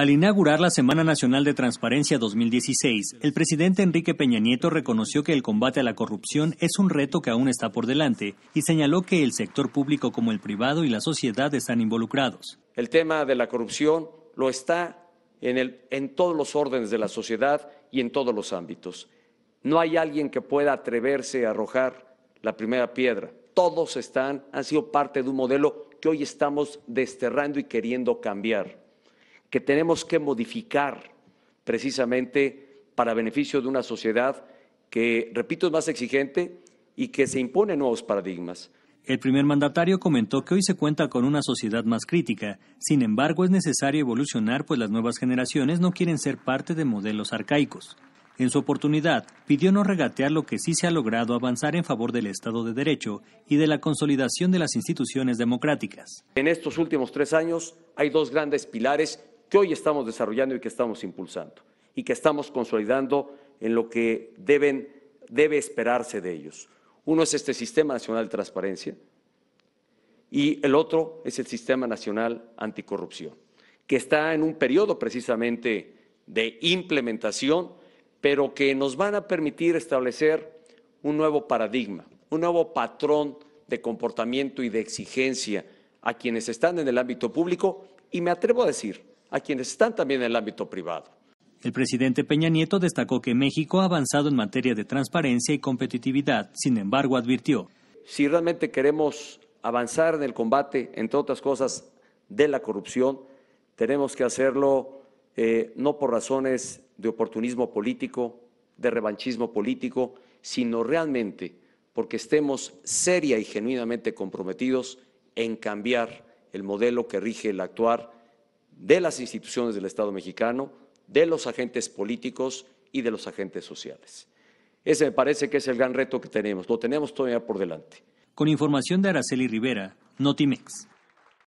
Al inaugurar la Semana Nacional de Transparencia 2016, el presidente Enrique Peña Nieto reconoció que el combate a la corrupción es un reto que aún está por delante y señaló que el sector público como el privado y la sociedad están involucrados. El tema de la corrupción lo está en, todos los órdenes de la sociedad y en todos los ámbitos. No hay alguien que pueda atreverse a arrojar la primera piedra. Todos están, han sido parte de un modelo que hoy estamos desterrando y queriendo cambiar que tenemos que modificar precisamente para beneficio de una sociedad que, repito, es más exigente y que se impone nuevos paradigmas. El primer mandatario comentó que hoy se cuenta con una sociedad más crítica, sin embargo es necesario evolucionar pues las nuevas generaciones no quieren ser parte de modelos arcaicos. En su oportunidad, pidió no regatear lo que sí se ha logrado avanzar en favor del Estado de Derecho y de la consolidación de las instituciones democráticas. En estos últimos tres años hay dos grandes pilares que hoy estamos desarrollando y que estamos impulsando y que estamos consolidando en lo que deben, debe esperarse de ellos. Uno es este Sistema Nacional de Transparencia y el otro es el Sistema Nacional Anticorrupción, que está en un periodo precisamente de implementación, pero que nos van a permitir establecer un nuevo paradigma, un nuevo patrón de comportamiento y de exigencia a quienes están en el ámbito público y me atrevo a decir a quienes están también en el ámbito privado. El presidente Peña Nieto destacó que México ha avanzado en materia de transparencia y competitividad, sin embargo advirtió. Si realmente queremos avanzar en el combate, entre otras cosas, de la corrupción, tenemos que hacerlo eh, no por razones de oportunismo político, de revanchismo político, sino realmente porque estemos seria y genuinamente comprometidos en cambiar el modelo que rige el actuar de las instituciones del Estado mexicano, de los agentes políticos y de los agentes sociales. Ese me parece que es el gran reto que tenemos. Lo tenemos todavía por delante. Con información de Araceli Rivera, Notimex.